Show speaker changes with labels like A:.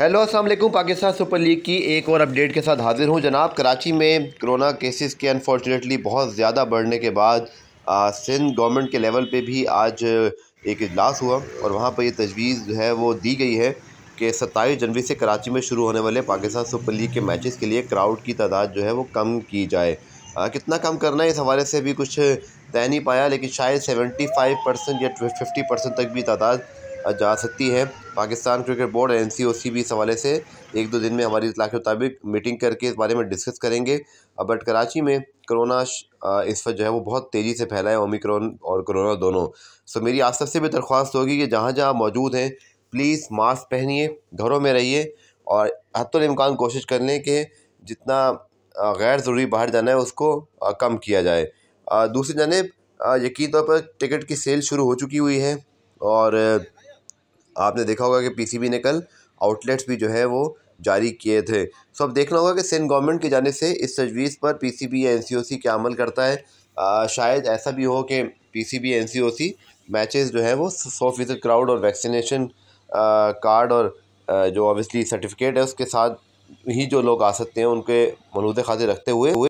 A: hello Aslam Pakistan super league की एक और अपडेट के साथ हाजिर हूँ जनाब कराची में कोरोना केसेस के अनफॉर्चुनेटली बहुत ज़्यादा बढ़ने के बाद सिंध गवर्नमेंट के लेवल पे भी आज एक इजलास हुआ और वहाँ पर ये तजवीज़ जो है वो दी गई है कि सत्ताईस जनवरी से कराची में शुरू होने वाले पाकिस्तान सुपर लीग के मैचेस के लिए क्राउड की तादाद जो है वो कम की जाए आ, कितना कम करना है इस हवाले से भी कुछ तय नहीं पाया लेकिन शायद सेवेंटी फाइव परसेंट या फिफ्टी परसेंट तक भी तादाद जा सकती है पाकिस्तान क्रिकेट बोर्ड एन भी इस हवाले से एक दो दिन में हमारी इतला के मुताबिक मीटिंग करके इस बारे में डिस्कस करेंगे बट कराची में करोना इस वक्त जो है वो बहुत तेज़ी से फैला है ओमिक्रोन और करोना दोनों सो मेरी आप सबसे भी दरख्वास्त होगी कि जहाँ जहाँ मौजूद हैं प्लीज़ मास्क पहनिए घरों में रहिए और हतमकान कोशिश कर लें कि जितना गैर ज़रूरी बाहर जाना है उसको कम किया जाए दूसरी जानब यकीन तौर पर टिकट की सेल शुरू हो चुकी हुई है और आपने देखा होगा कि पीसीबी ने कल आउटलेट्स भी जो है वो जारी किए थे सो अब देखना होगा कि सिंध गवर्नमेंट की जाने से इस तजवीज़ पर पीसीबी या एनसीओसी क्या अमल करता है आ, शायद ऐसा भी हो कि पीसीबी एनसीओसी मैचेस जो है वो सौ फीसद क्राउड और वैक्सीनेशन कार्ड और आ, जो ऑबियसली सर्टिफिकेट है उसके साथ ही जो लोग आ सकते हैं उनके मनूद खाते रखते हुए